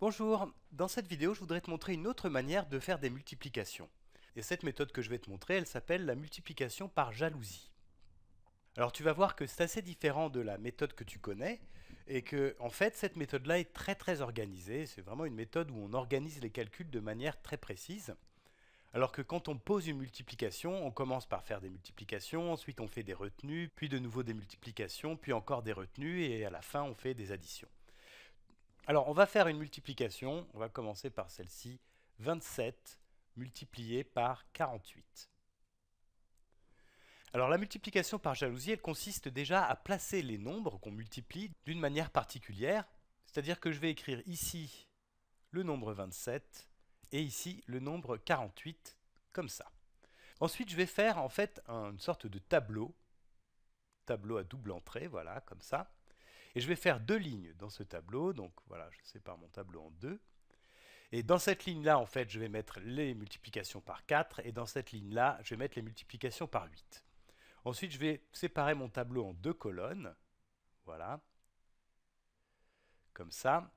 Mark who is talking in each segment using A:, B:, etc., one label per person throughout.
A: Bonjour, dans cette vidéo je voudrais te montrer une autre manière de faire des multiplications. Et cette méthode que je vais te montrer, elle s'appelle la multiplication par jalousie. Alors tu vas voir que c'est assez différent de la méthode que tu connais, et que en fait cette méthode-là est très très organisée, c'est vraiment une méthode où on organise les calculs de manière très précise. Alors que quand on pose une multiplication, on commence par faire des multiplications, ensuite on fait des retenues, puis de nouveau des multiplications, puis encore des retenues, et à la fin on fait des additions. Alors, on va faire une multiplication. On va commencer par celle-ci. 27 multiplié par 48. Alors la multiplication par jalousie, elle consiste déjà à placer les nombres qu'on multiplie d'une manière particulière. C'est-à-dire que je vais écrire ici le nombre 27 et ici le nombre 48, comme ça. Ensuite, je vais faire en fait une sorte de tableau, tableau à double entrée, voilà, comme ça, et je vais faire deux lignes dans ce tableau. Donc voilà, je sépare mon tableau en deux. Et dans cette ligne-là, en fait, je vais mettre les multiplications par 4. Et dans cette ligne-là, je vais mettre les multiplications par 8. Ensuite, je vais séparer mon tableau en deux colonnes. Voilà. Comme ça.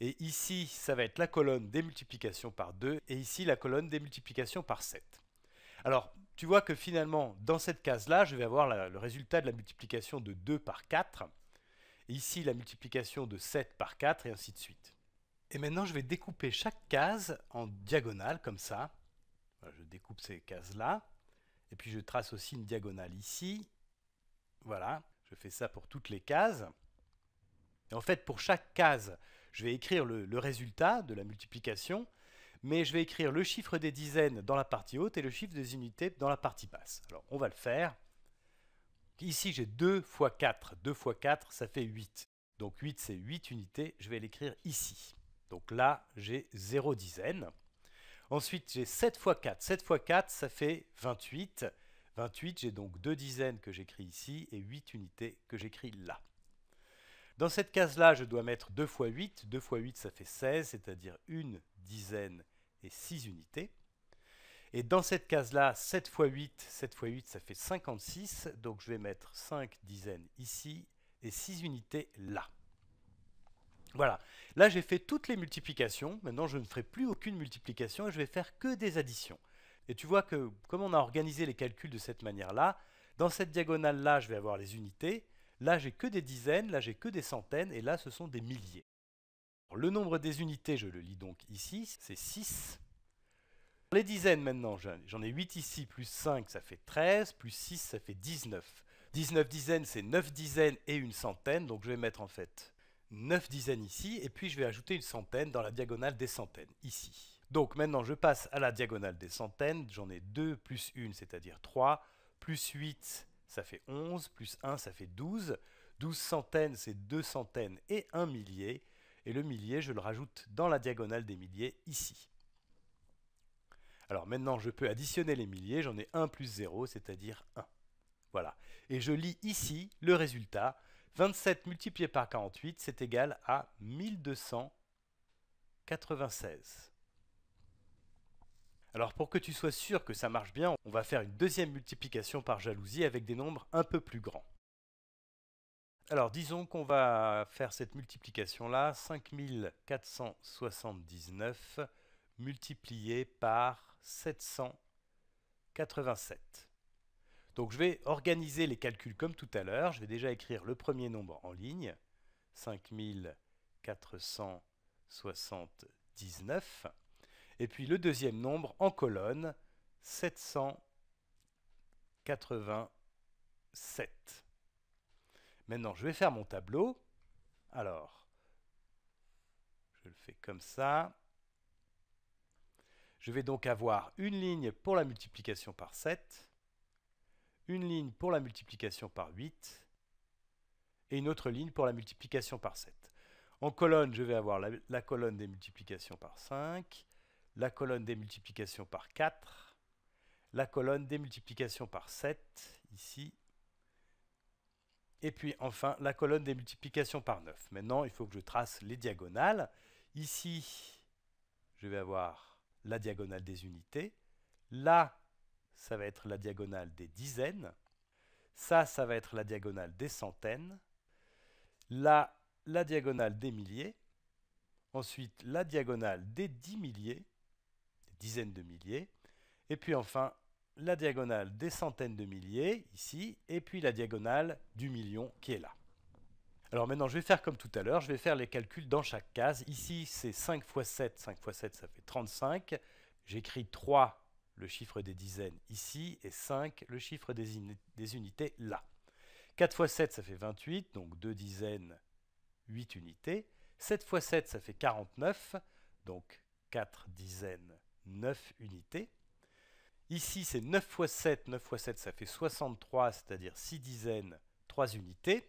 A: Et ici, ça va être la colonne des multiplications par 2. Et ici, la colonne des multiplications par 7. Alors, tu vois que finalement, dans cette case-là, je vais avoir le résultat de la multiplication de 2 par 4 ici la multiplication de 7 par 4, et ainsi de suite. Et maintenant, je vais découper chaque case en diagonale, comme ça. je découpe ces cases-là, et puis je trace aussi une diagonale ici. Voilà, je fais ça pour toutes les cases. Et en fait, pour chaque case, je vais écrire le résultat de la multiplication, mais je vais écrire le chiffre des dizaines dans la partie haute et le chiffre des unités dans la partie basse. Alors, on va le faire. Ici, j'ai 2 x 4. 2 x 4, ça fait 8. Donc 8, c'est 8 unités. Je vais l'écrire ici. Donc là, j'ai 0 dizaines. Ensuite, j'ai 7 x 4. 7 x 4, ça fait 28. 28, j'ai donc 2 dizaines que j'écris ici et 8 unités que j'écris là. Dans cette case-là, je dois mettre 2 x 8. 2 x 8, ça fait 16, c'est-à-dire 1 dizaine et 6 unités. Et dans cette case-là, 7 x 8, 7 x 8, ça fait 56. Donc je vais mettre 5 dizaines ici et 6 unités là. Voilà. Là, j'ai fait toutes les multiplications. Maintenant, je ne ferai plus aucune multiplication et je vais faire que des additions. Et tu vois que, comme on a organisé les calculs de cette manière-là, dans cette diagonale-là, je vais avoir les unités. Là, j'ai que des dizaines, là, j'ai que des centaines, et là, ce sont des milliers. le nombre des unités, je le lis donc ici, c'est 6 les dizaines maintenant, j'en ai 8 ici, plus 5 ça fait 13, plus 6 ça fait 19. 19 dizaines c'est 9 dizaines et une centaine, donc je vais mettre en fait 9 dizaines ici, et puis je vais ajouter une centaine dans la diagonale des centaines, ici. Donc maintenant je passe à la diagonale des centaines, j'en ai 2 plus 1 c'est-à-dire 3, plus 8 ça fait 11, plus 1 ça fait 12, 12 centaines c'est 2 centaines et 1 millier, et le millier je le rajoute dans la diagonale des milliers ici. Alors maintenant, je peux additionner les milliers, j'en ai 1 plus 0, c'est-à-dire 1. Voilà. Et je lis ici le résultat. 27 multiplié par 48, c'est égal à 1296. Alors pour que tu sois sûr que ça marche bien, on va faire une deuxième multiplication par jalousie avec des nombres un peu plus grands. Alors disons qu'on va faire cette multiplication là, 5479 multiplié par 787. Donc je vais organiser les calculs comme tout à l'heure. Je vais déjà écrire le premier nombre en ligne, 5479. Et puis le deuxième nombre en colonne, 787. Maintenant, je vais faire mon tableau. Alors, je le fais comme ça. Je vais donc avoir une ligne pour la multiplication par 7, une ligne pour la multiplication par 8 et une autre ligne pour la multiplication par 7. En colonne, je vais avoir la, colonne des multiplications par 5, la colonne des multiplications par 4, la colonne des multiplications par 7, ici, et puis enfin la colonne des multiplications par 9. Maintenant, il faut que je trace les diagonales. Ici, je vais avoir la diagonale des unités. Là, ça va être la diagonale des dizaines. Ça, ça va être la diagonale des centaines. Là, la diagonale des milliers. Ensuite, la diagonale des dix milliers, des dizaines de milliers. Et puis enfin, la diagonale des centaines de milliers, ici. Et puis la diagonale du million qui est là. Alors maintenant, je vais faire comme tout à l'heure, je vais faire les calculs dans chaque case. Ici, c'est 5 x 7, 5 x 7, ça fait 35. J'écris 3, le chiffre des dizaines, ici, et 5, le chiffre des, unités, là. 4 x 7, ça fait 28, donc 2 dizaines, 8 unités. 7 x 7, ça fait 49, donc 4 dizaines, 9 unités. Ici, c'est 9 x 7, 9 x 7, ça fait 63, c'est-à-dire 6 dizaines, 3 unités.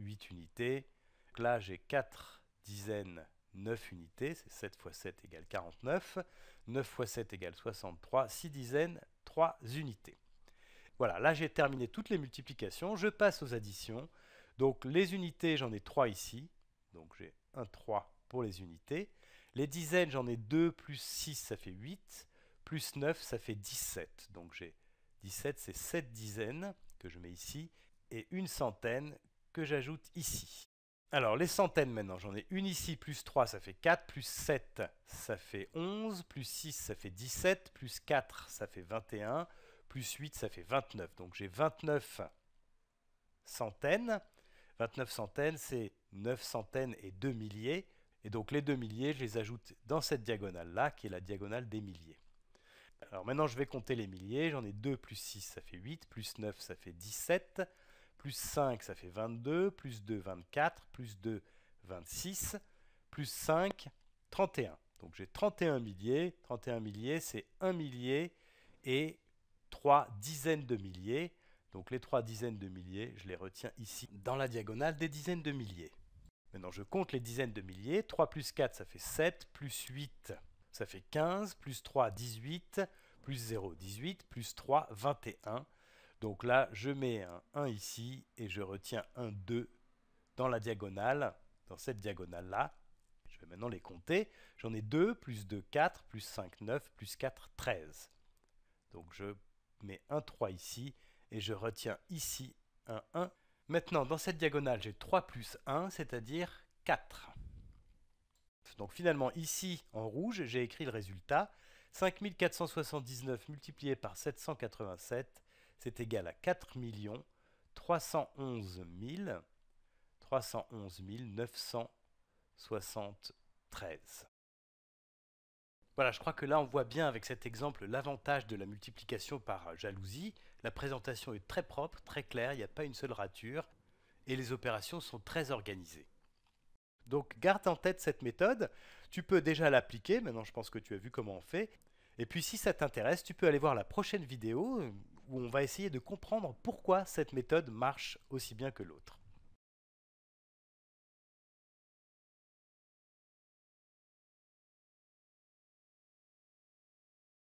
A: 8 unités. là, j'ai 4 dizaines 9 unités, c'est 7 x 7 égale 49, 9 x 7 égale 63, 6 dizaines, 3 unités. Voilà, là j'ai terminé toutes les multiplications, je passe aux additions. Donc les unités, j'en ai 3 ici, donc j'ai 1, 3 pour les unités. Les dizaines, j'en ai 2, plus 6, ça fait 8, plus 9, ça fait 17. Donc j'ai 17, c'est 7 dizaines que je mets ici, et une centaine, que j'ajoute ici. Alors, les centaines maintenant, j'en ai une ici, plus 3, ça fait 4, plus 7, ça fait 11, plus 6, ça fait 17, plus 4, ça fait 21, plus 8, ça fait 29. Donc j'ai 29 centaines. 29 centaines, c'est 9 centaines et 2 milliers. Et donc les 2 milliers, je les ajoute dans cette diagonale-là, qui est la diagonale des milliers. Alors maintenant, je vais compter les milliers. J'en ai 2 plus 6, ça fait 8, plus 9, ça fait 17, plus 5, ça fait 22, plus 2, 24, plus 2, 26, plus 5, 31. Donc j'ai 31 milliers. 31 milliers, c'est 1 millier et 3 dizaines de milliers. Donc les 3 dizaines de milliers, je les retiens ici dans la diagonale des dizaines de milliers. Maintenant, je compte les dizaines de milliers. 3 plus 4, ça fait 7, plus 8, ça fait 15, plus 3, 18, plus 0, 18, plus 3, 21. Donc là, je mets un 1 ici et je retiens un 2 dans la diagonale, dans cette diagonale-là. Je vais maintenant les compter. J'en ai 2, plus 2, 4, plus 5, 9, plus 4, 13. Donc je mets un 3 ici et je retiens ici un 1. Maintenant, dans cette diagonale, j'ai 3 plus 1, c'est-à-dire 4. Donc finalement, ici, en rouge, j'ai écrit le résultat. 5479 multiplié par 787 c'est égal à 4 311 311 973. Voilà, je crois que là on voit bien avec cet exemple l'avantage de la multiplication par jalousie. La présentation est très propre, très claire, il n'y a pas une seule rature et les opérations sont très organisées. Donc garde en tête cette méthode, tu peux déjà l'appliquer, maintenant je pense que tu as vu comment on fait. Et puis si ça t'intéresse, tu peux aller voir la prochaine vidéo, où on va essayer de comprendre pourquoi cette méthode marche aussi bien que l'autre.